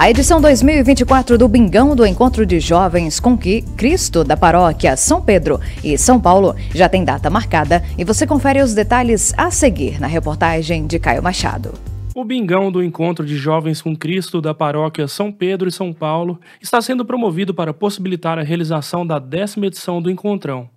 A edição 2024 do Bingão do Encontro de Jovens com Cristo da Paróquia São Pedro e São Paulo já tem data marcada e você confere os detalhes a seguir na reportagem de Caio Machado. O Bingão do Encontro de Jovens com Cristo da Paróquia São Pedro e São Paulo está sendo promovido para possibilitar a realização da décima edição do Encontrão.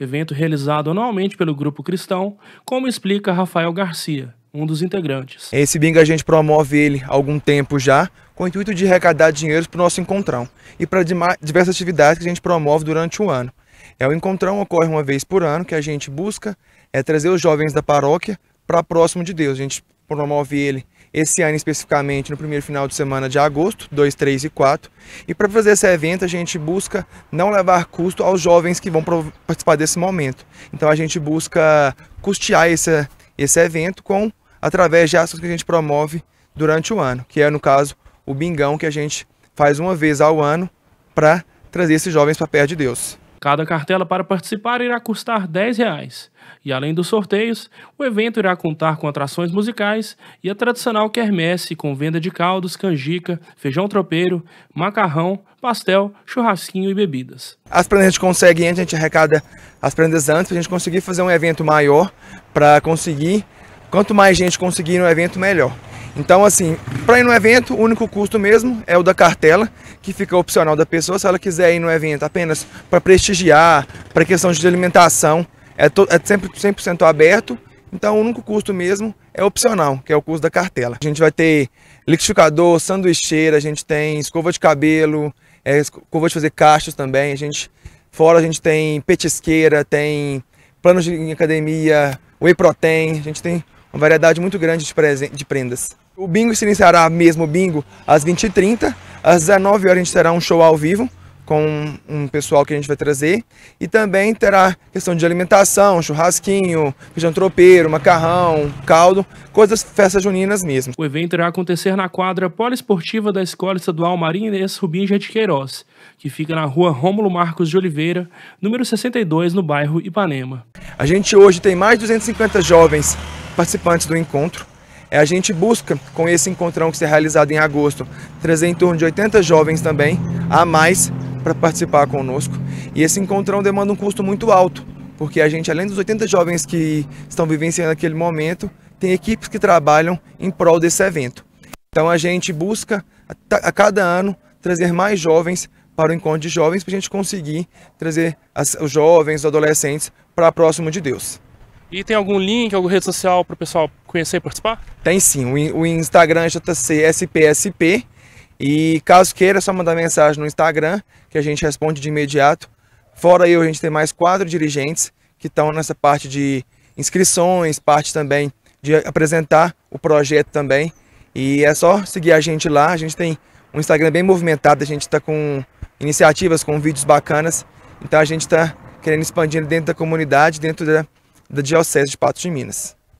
Evento realizado anualmente pelo Grupo Cristão, como explica Rafael Garcia, um dos integrantes. Esse bingo a gente promove ele há algum tempo já, com o intuito de arrecadar dinheiro para o nosso encontrão e para diversas atividades que a gente promove durante o ano. É, o encontrão ocorre uma vez por ano, que a gente busca é, trazer os jovens da paróquia para próximo de Deus. A gente promove ele esse ano especificamente no primeiro final de semana de agosto, 2, 3 e 4. E para fazer esse evento, a gente busca não levar custo aos jovens que vão participar desse momento. Então a gente busca custear esse, esse evento com através de ações que a gente promove durante o ano, que é no caso o bingão que a gente faz uma vez ao ano para trazer esses jovens para perto de Deus. Cada cartela para participar irá custar R$ Reais. E além dos sorteios, o evento irá contar com atrações musicais e a tradicional quermesse com venda de caldos, canjica, feijão tropeiro, macarrão, pastel, churrasquinho e bebidas. As prendas a gente consegue, a gente arrecada as prendas antes para a gente conseguir fazer um evento maior, para conseguir, quanto mais gente conseguir no evento, melhor. Então, assim, para ir no evento, o único custo mesmo é o da cartela, que fica opcional da pessoa. Se ela quiser ir no evento apenas para prestigiar, para questão de alimentação, é, to, é sempre 100% aberto. Então, o único custo mesmo é opcional, que é o custo da cartela. A gente vai ter liquidificador, sanduicheira, a gente tem escova de cabelo, é, escova de fazer cachos também. A gente, fora a gente tem petisqueira, tem planos de academia, whey protein, a gente tem uma variedade muito grande de, de prendas. O bingo se iniciará mesmo bingo às 20h30. Às 19 horas a gente terá um show ao vivo com um pessoal que a gente vai trazer. E também terá questão de alimentação, churrasquinho, feijão tropeiro, macarrão, caldo, coisas festas juninas mesmo. O evento irá acontecer na quadra poliesportiva da Escola Estadual Marinha Inês Rubim de Queiroz, que fica na rua Rômulo Marcos de Oliveira, número 62, no bairro Ipanema. A gente hoje tem mais de 250 jovens participantes do encontro é, a gente busca, com esse encontrão que será é realizado em agosto, trazer em torno de 80 jovens também, a mais, para participar conosco. E esse encontrão demanda um custo muito alto, porque a gente, além dos 80 jovens que estão vivenciando aquele momento, tem equipes que trabalham em prol desse evento. Então a gente busca, a cada ano, trazer mais jovens para o encontro de jovens, para a gente conseguir trazer os jovens, os adolescentes para próximo de Deus. E tem algum link, alguma rede social para o pessoal conhecer e participar? Tem sim, o Instagram é JCSPSP. E caso queira, é só mandar mensagem no Instagram, que a gente responde de imediato. Fora eu, a gente tem mais quatro dirigentes que estão nessa parte de inscrições, parte também de apresentar o projeto também. E é só seguir a gente lá. A gente tem um Instagram bem movimentado, a gente está com iniciativas, com vídeos bacanas. Então a gente está querendo expandir dentro da comunidade, dentro da da Diocese de Patos de Minas.